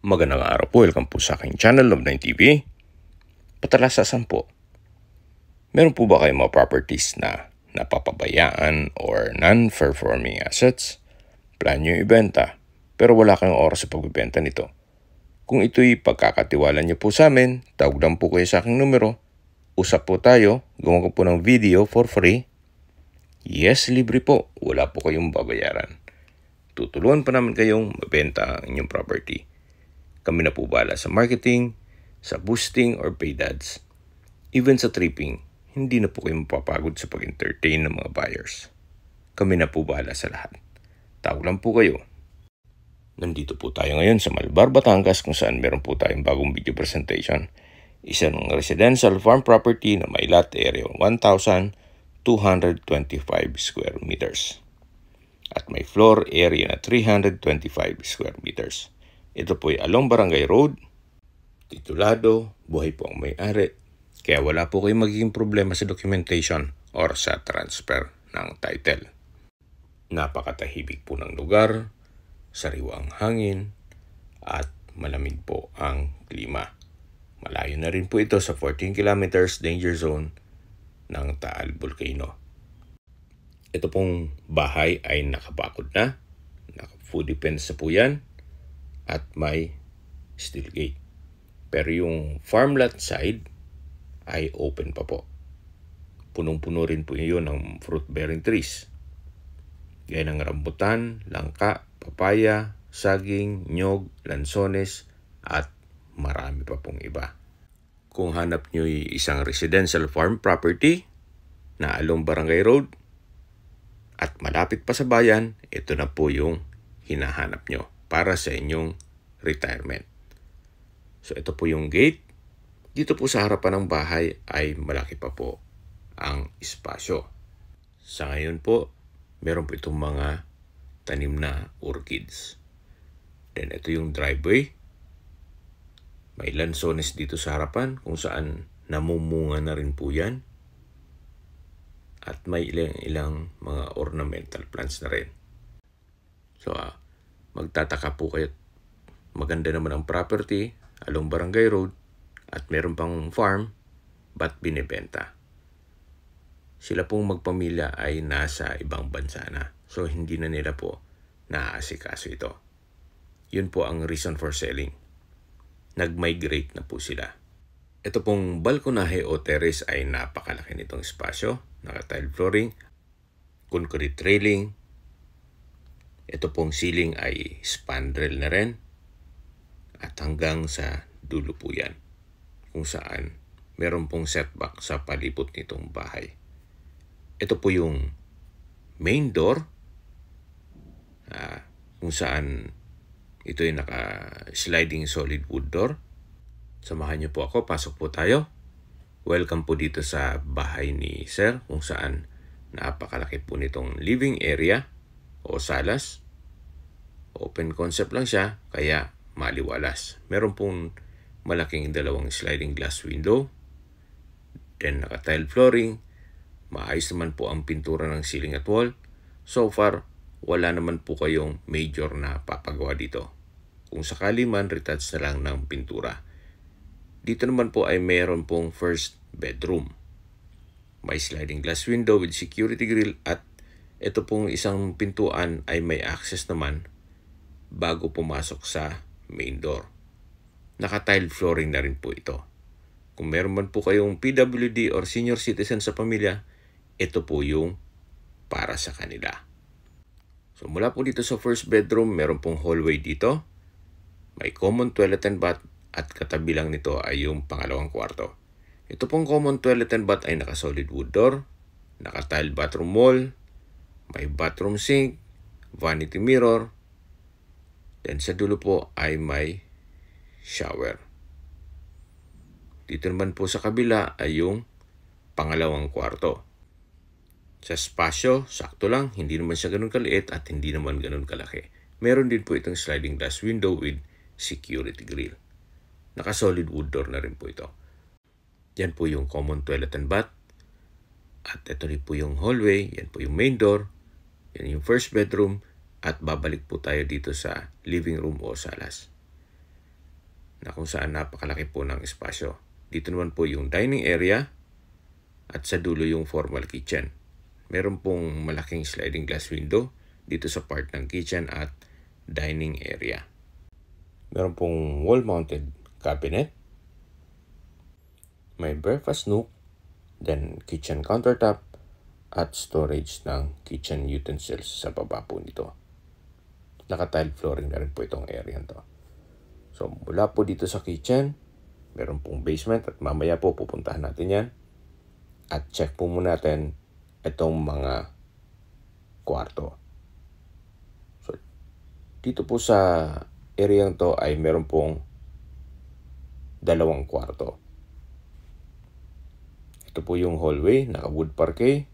Magandang araw po. Welcome po sa aking channel, Love 9 TV. Patala sa sampo. Meron po ba kayong mga properties na napapabayaan or non-performing assets? Plan nyo ibenta, pero wala kayong oras sa pagbibenta nito. Kung ito'y pagkakatiwala nyo po sa amin, tawag lang po kayo sa aking numero. Usap po tayo, gumawa po ng video for free. Yes, libre po. Wala po kayong babayaran tutulungan pa namin kayong mabenta ang inyong property. Kami na po bala sa marketing, sa boosting or paid ads. Even sa tripping, hindi na po kayo mapapagod sa pag-entertain ng mga buyers. Kami na po bala sa lahat. Tawag lang po kayo. Nandito po tayo ngayon sa Malbar, Batangas kung saan meron po tayong bagong video presentation. Isa ng residential farm property na may lot area 1,225 square meters at may floor area na 325 square meters. Ito po ay along Barangay Road. Titulado, buhay po ang may-ari. Kaya wala po kayong magiging problema sa documentation or sa transfer ng title. Napakatahibig po ng lugar, sariwa ang hangin, at malamig po ang klima. Malayo na rin po ito sa 14 kilometers danger zone ng Taal Volcano. Ito pong bahay ay nakabakod na. Naka-food defense na po yan at may steel gate. Pero yung farmland side ay open pa po. Punong-puno rin po yun ng fruit-bearing trees. Gaya ng rambutan, langka, papaya, saging, nyog, lansones, at marami pa pong iba. Kung hanap nyo isang residential farm property na along Barangay Road at malapit pa sa bayan, ito na po yung hinahanap nyo para sa inyong retirement. So ito po yung gate. Dito po sa harapan ng bahay ay malaki pa po ang espasyo. Sa ngayon po, meron po itong mga tanim na orchids. Then ito yung driveway. May lansones dito sa harapan kung saan namumunga na rin po yan. At may ilang-ilang mga ornamental plants na rin. So, uh, Magtataka po kayo. Maganda naman ang property, along barangay road, at meron pang farm, but binibenta? Sila pong magpamilya ay nasa ibang bansa na. So, hindi na nila po naaasikaso ito. Yun po ang reason for selling. Nag-migrate na po sila. Ito pong balkonahe o terrace ay napakalaki nitong espasyo. Naka-tile flooring, concrete railing, ito pong ceiling ay spandrel na rin at hanggang sa dulo po yan kung saan meron pong setback sa palipot nitong bahay. Ito po yung main door ah, kung saan ito yung naka-sliding solid wood door. Samahan niyo po ako, pasok po tayo. Welcome po dito sa bahay ni Sir kung saan napakalaki po nitong living area o salas. Open concept lang siya, kaya maliwalas. Meron pong malaking dalawang sliding glass window. Then naka-tile flooring. Maayos naman po ang pintura ng ceiling at wall. So far, wala naman po kayong major na papagawa dito. Kung sakali man, retouch na lang ng pintura. Dito naman po ay mayroon pong first bedroom. May sliding glass window with security grill at ito pong isang pintuan ay may access naman bago pumasok sa main door. naka tile flooring na rin po ito. Kung meron man po kayong PWD or senior citizen sa pamilya, ito po yung para sa kanila. So mula po dito sa first bedroom, meron pong hallway dito. May common toilet and bath at katabi nito ay yung pangalawang kwarto. Ito pong common toilet and bath ay naka solid wood door, naka tile bathroom wall, may bathroom sink, vanity mirror, then sa dulo po ay may shower. Dito naman po sa kabila ay yung pangalawang kwarto. Sa spasyo, sakto lang, hindi naman siya ganun kaliit at hindi naman ganun kalaki. Meron din po itong sliding glass window with security grill. Naka solid wood door na rin po ito. Yan po yung common toilet and bath. At ito rin po yung hallway, yan po yung main door. Yan yung first bedroom at babalik po tayo dito sa living room o salas na kung saan napakalaki po ng espasyo. Dito naman po yung dining area at sa dulo yung formal kitchen. Meron pong malaking sliding glass window dito sa part ng kitchen at dining area. Meron pong wall-mounted cabinet. May breakfast nook, then kitchen countertop, at storage ng kitchen utensils sa baba po nito. Naka-tile flooring na rin po itong area nito. So mula po dito sa kitchen, meron pong basement at mamaya po pupuntahan natin yan. At check po muna natin itong mga kwarto. So dito po sa area to ay meron pong dalawang kwarto. Ito po yung hallway, naka wood parquet.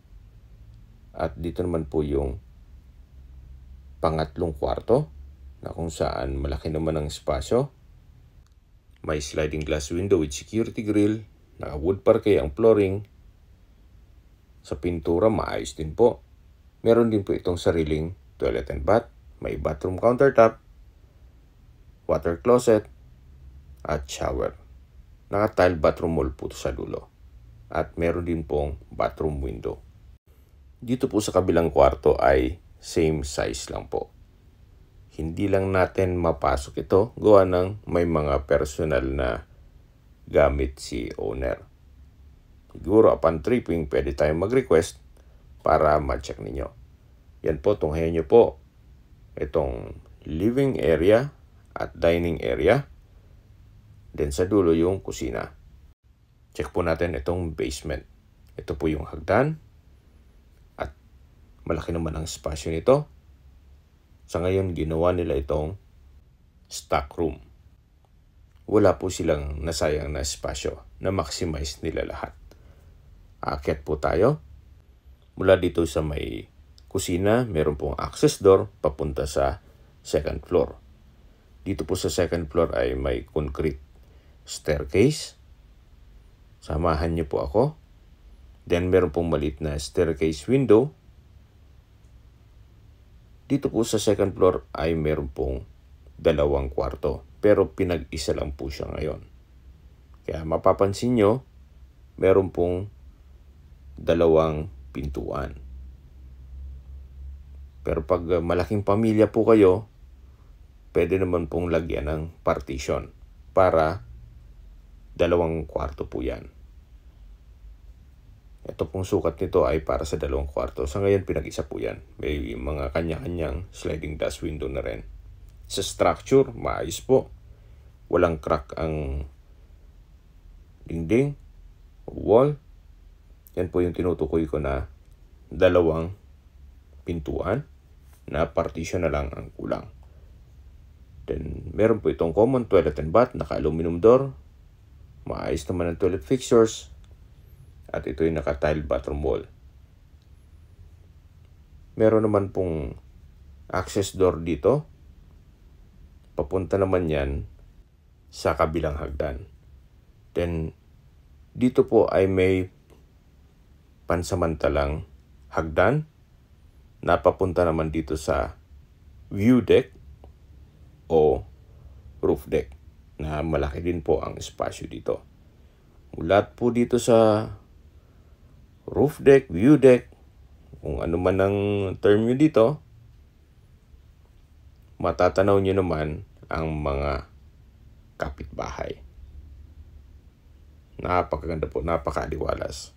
At dito naman po yung pangatlong kwarto na kung saan malaki naman ang espasyo. May sliding glass window with security grill, naka wood parquet ang flooring. Sa pintura maayos din po. Meron din po itong sariling toilet and bath, may bathroom countertop, water closet, at shower. Naka-tile bathroom wall po sa dulo. At meron din pong bathroom window. Dito po sa kabilang kwarto ay same size lang po. Hindi lang natin mapasok ito gawa ng may mga personal na gamit si owner. Siguro upon tripping pwede tayong mag-request para ma-check ninyo. Yan po, tunghayan nyo po itong living area at dining area. Then sa dulo yung kusina. Check po natin itong basement. Ito po yung hagdan. Malaki naman ang espasyo nito. Sa ngayon, ginawa nila itong stock room. Wala po silang nasayang na espasyo na maximize nila lahat. Aakyat po tayo. Mula dito sa may kusina, meron pong access door papunta sa second floor. Dito po sa second floor ay may concrete staircase. Samahan niyo po ako. Then meron pong maliit na staircase window dito po sa second floor ay meron pong dalawang kwarto. Pero pinag-isa lang po siya ngayon. Kaya mapapansin nyo, meron pong dalawang pintuan. Pero pag malaking pamilya po kayo, pwede naman pong lagyan ng partition para dalawang kwarto po yan. Ito pong sukat nito ay para sa dalawang kwarto. Sa ngayon, pinag-isa po yan. May mga kanya-kanyang sliding glass window na rin. Sa structure, maayos po. Walang crack ang dingding, wall. Yan po yung tinutukoy ko na dalawang pintuan na partition na lang ang kulang. Then, meron po itong common toilet and bath, naka-aluminum door. Maayos naman ang toilet fixtures at ito'y naka-tile bathroom wall. Meron naman pong access door dito. Papunta naman yan sa kabilang hagdan. Then, dito po ay may pansamantalang hagdan. na papunta naman dito sa view deck o roof deck na malaki din po ang espasyo dito. Mulat po dito sa roof deck, view deck, kung ano man ang term nyo dito, matatanaw nyo naman ang mga kapitbahay. Napakaganda po, napakaaliwalas.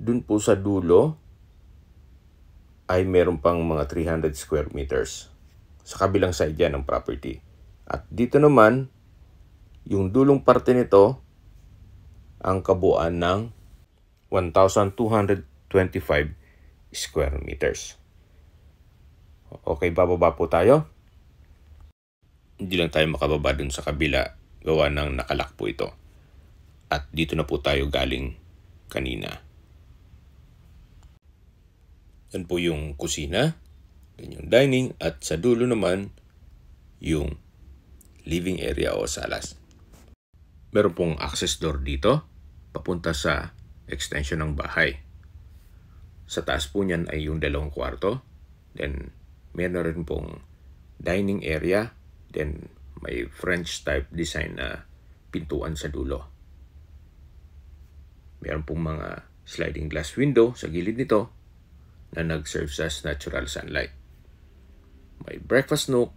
Dun po sa dulo ay meron pang mga 300 square meters. Sa kabilang side yan ng property. At dito naman, yung dulong parte nito ang kabuuan ng 1,225 square meters. Okay, bababa po tayo. Hindi lang tayo makababa dun sa kabila gawa ng nakalak po ito. At dito na po tayo galing kanina. Yan po yung kusina, yan yung dining, at sa dulo naman yung living area o salas. Meron pong access door dito papunta sa extension ng bahay. Sa taas po niyan ay yung dalawang kwarto. Then, meron rin pong dining area. Then, may French type design na pintuan sa dulo. Meron pong mga sliding glass window sa gilid nito na nag-serve as natural sunlight. May breakfast nook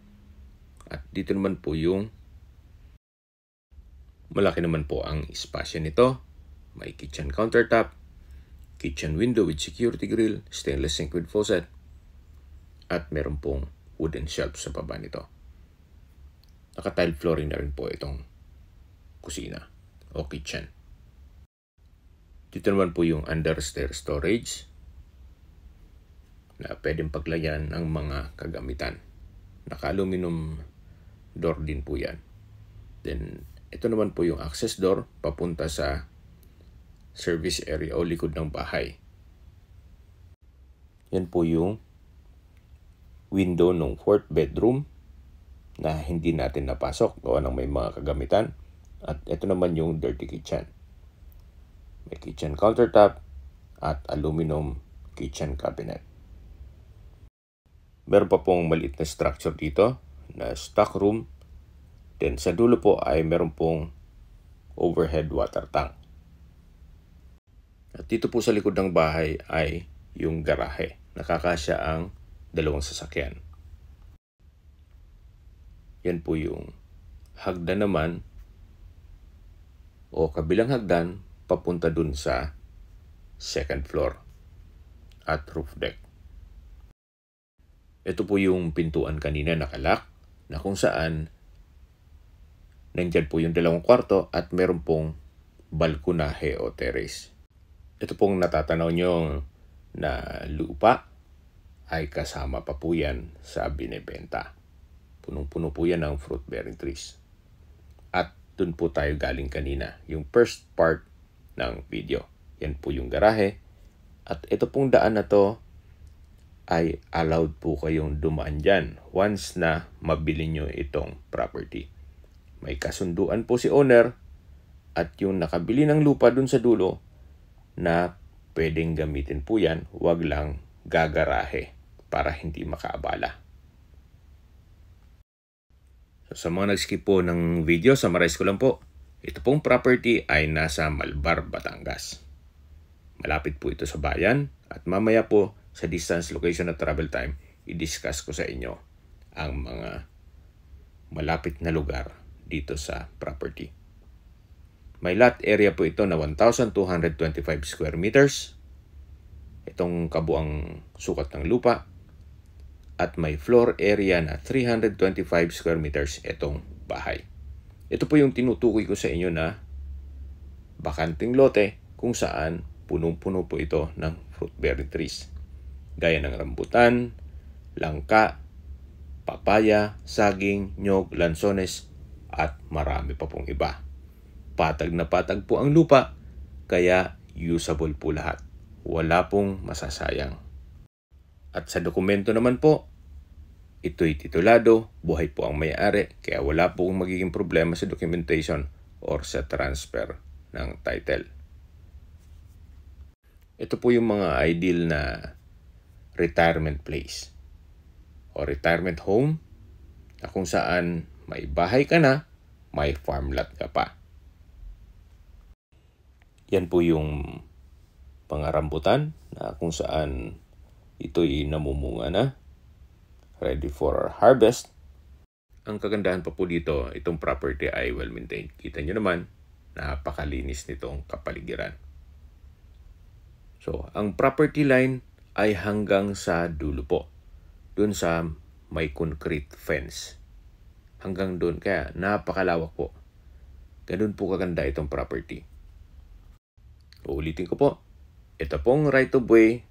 at dito naman po yung malaki naman po ang espasyo nito may kitchen countertop, kitchen window with security grill, stainless sink with faucet, at meron pong wooden shelf sa baba nito. Naka-tile flooring na rin po itong kusina o kitchen. Dito naman po yung understair storage na pwedeng paglayan ang mga kagamitan. Naka-aluminum door din po yan. Then, ito naman po yung access door papunta sa service area o likod ng bahay. Yan po yung window ng fourth bedroom na hindi natin napasok gawa ng may mga kagamitan. At ito naman yung dirty kitchen. May kitchen countertop at aluminum kitchen cabinet. Meron pa pong maliit na structure dito na stock room. Then sa dulo po ay meron pong overhead water tank. At dito po sa likod ng bahay ay yung garahe. Nakakasya ang dalawang sasakyan. Yan po yung hagdan naman o kabilang hagdan papunta dun sa second floor at roof deck. Ito po yung pintuan kanina nakalak na kung saan nandyan po yung dalawang kwarto at meron pong balkonahe o terrace ito pong natatanaw nyo na lupa ay kasama pa po yan sa binebenta. Punong-puno po yan ng fruit-bearing trees. At dun po tayo galing kanina, yung first part ng video. Yan po yung garahe. At ito pong daan na to ay allowed po kayong dumaan dyan once na mabili nyo itong property. May kasunduan po si owner at yung nakabili ng lupa dun sa dulo na pwedeng gamitin po yan, wag lang gagarahe para hindi makaabala. So, sa mga nag-skip po ng video, summarize ko lang po. Ito pong property ay nasa Malbar, Batangas. Malapit po ito sa bayan at mamaya po sa distance, location at travel time, i-discuss ko sa inyo ang mga malapit na lugar dito sa property. May lot area po ito na 1,225 square meters. Itong kabuang sukat ng lupa. At may floor area na 325 square meters itong bahay. Ito po yung tinutukoy ko sa inyo na bakanting lote kung saan punong-puno po ito ng fruit-bearing trees. Gaya ng rambutan, langka, papaya, saging, nyog, lansones, at marami pa pong iba. Patag na patag po ang lupa, kaya usable po lahat. Wala pong masasayang. At sa dokumento naman po, ito'y titulado, buhay po ang may-ari, kaya wala pong magiging problema sa documentation or sa transfer ng title. Ito po yung mga ideal na retirement place o retirement home na kung saan may bahay ka na, may farm lot ka pa. Yan po yung pangarambutan na kung saan ito'y namumunga na. Ready for harvest. Ang kagandahan pa po dito, itong property ay well maintained. Kita nyo naman, napakalinis nitong kapaligiran. So, ang property line ay hanggang sa dulo po. Doon sa may concrete fence. Hanggang doon. Kaya napakalawak po. Ganun po kaganda itong property. Uulitin ko po, ito pong right of way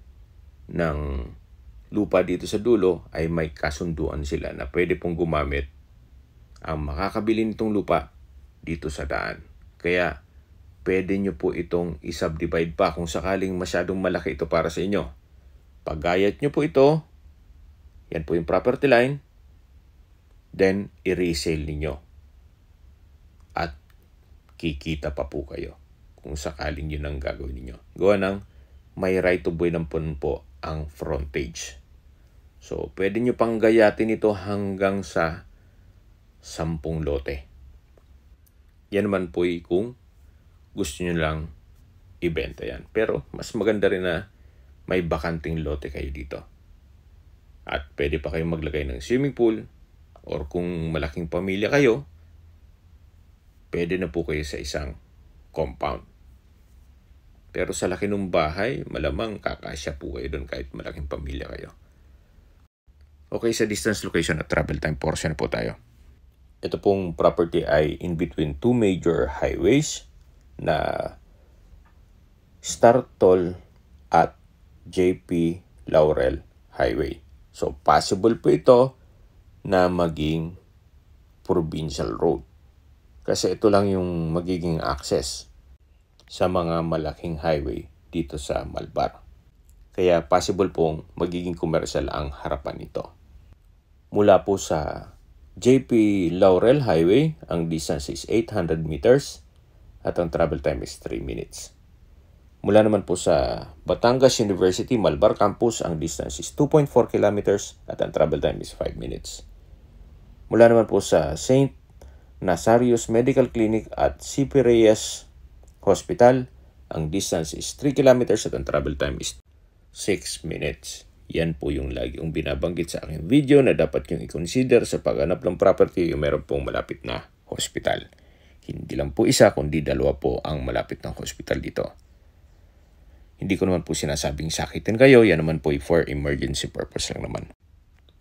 ng lupa dito sa dulo ay may kasunduan sila na pwede pong gumamit ang makakabili nitong lupa dito sa daan. Kaya pwede nyo po itong isubdivide pa kung sakaling masyadong malaki ito para sa inyo. Pagayat nyo po ito, yan po yung property line, then i-resale ninyo. At kikita pa po kayo kung sakaling yun ang gagawin niyo. Gawa ng may right of way ng po ang frontage. So, pwede nyo pang gayatin ito hanggang sa sampung lote. Yan naman po eh, kung gusto nyo lang ibenta yan. Pero mas maganda rin na may bakanting lote kayo dito. At pwede pa kayong maglagay ng swimming pool or kung malaking pamilya kayo, pwede na po kayo sa isang compound. Pero sa laki ng bahay, malamang kakasya po kayo doon kahit malaking pamilya kayo. Okay, sa distance location at travel time portion na po tayo. Ito pong property ay in between two major highways na Star Toll at JP Laurel Highway. So, possible po ito na maging provincial road. Kasi ito lang yung magiging access sa mga malaking highway dito sa Malbar. Kaya possible pong magiging commercial ang harapan nito. Mula po sa JP Laurel Highway, ang distance is 800 meters at ang travel time is 3 minutes. Mula naman po sa Batangas University Malbar Campus, ang distance is 2.4 kilometers at ang travel time is 5 minutes. Mula naman po sa St. Nazarius Medical Clinic at CP Reyes hospital. Ang distance is 3 kilometers at ang travel time is 6 minutes. Yan po yung lagi yung binabanggit sa aking video na dapat yung i-consider sa paghanap ng property yung meron pong malapit na hospital. Hindi lang po isa kundi dalawa po ang malapit ng hospital dito. Hindi ko naman po sinasabing sakitin kayo, yan naman po for emergency purpose lang naman.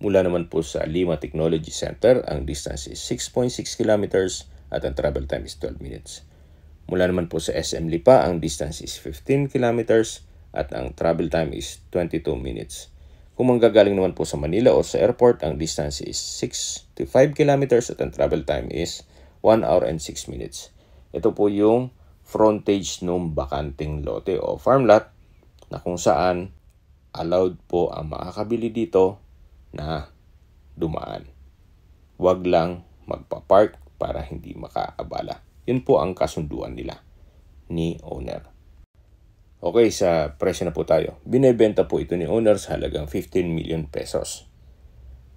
Mula naman po sa Lima Technology Center, ang distance is 6.6 kilometers at ang travel time is 12 minutes. Mula naman po sa SM Lipa, ang distance is 15 kilometers at ang travel time is 22 minutes. Kung manggagaling naman po sa Manila o sa airport, ang distance is 6 to 5 kilometers at ang travel time is 1 hour and 6 minutes. Ito po yung frontage ng bakanting lote o farm lot na kung saan allowed po ang makakabili dito na dumaan. Huwag lang magpa-park para hindi makaabala. Yun po ang kasunduan nila ni owner. Okay, sa presyo na po tayo. Binebenta po ito ni owner sa halagang 15 million pesos.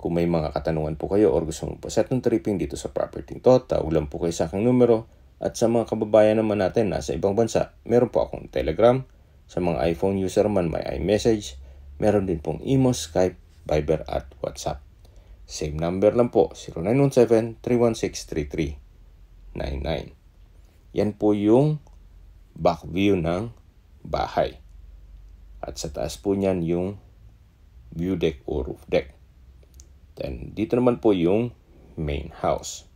Kung may mga katanungan po kayo or gusto mong paset ng tripping dito sa property to, taulan po kayo sa aking numero at sa mga kababayan naman natin nasa ibang bansa, meron po akong Telegram, sa mga iPhone user man may iMessage, meron din pong Imo, Skype, Viber at WhatsApp. Same number lang po, 0917-31633. Yan po yung back view ng bahay. At sa taas po niyan yung view deck o roof deck. Then, dito naman po yung main house.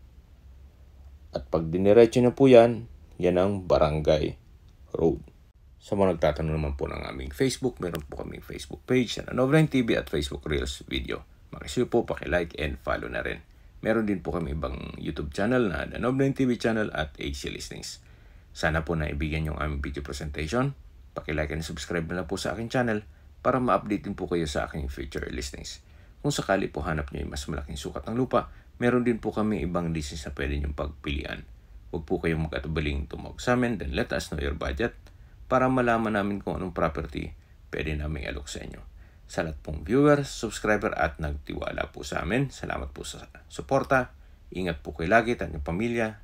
At pag diniretso na po yan, yan ang barangay road. Sa mga nagtatanong naman po ng aming Facebook, meron po kaming Facebook page, San TV at Facebook Reels video. Makisuyo po, like and follow na rin. Meron din po kami ibang YouTube channel na The Nobline TV channel at AC Listings. Sana po naibigyan yung aming video presentation. Pakilike and subscribe na po sa aking channel para ma-update din po kayo sa aking future listings. Kung sakali po hanap nyo yung mas malaking sukat ng lupa, meron din po kami ibang listings na pwede nyong pagpilian. Huwag po kayong magkatubaling tumawag sa amin, then let us know your budget para malaman namin kung anong property pwede namin alok sa inyo sa lahat pong viewers, subscriber at nagtiwala po sa amin. Salamat po sa suporta. Ingat po kayo lagi at pamilya.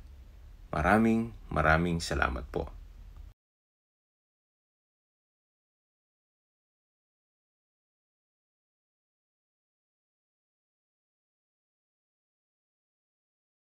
Maraming maraming salamat po.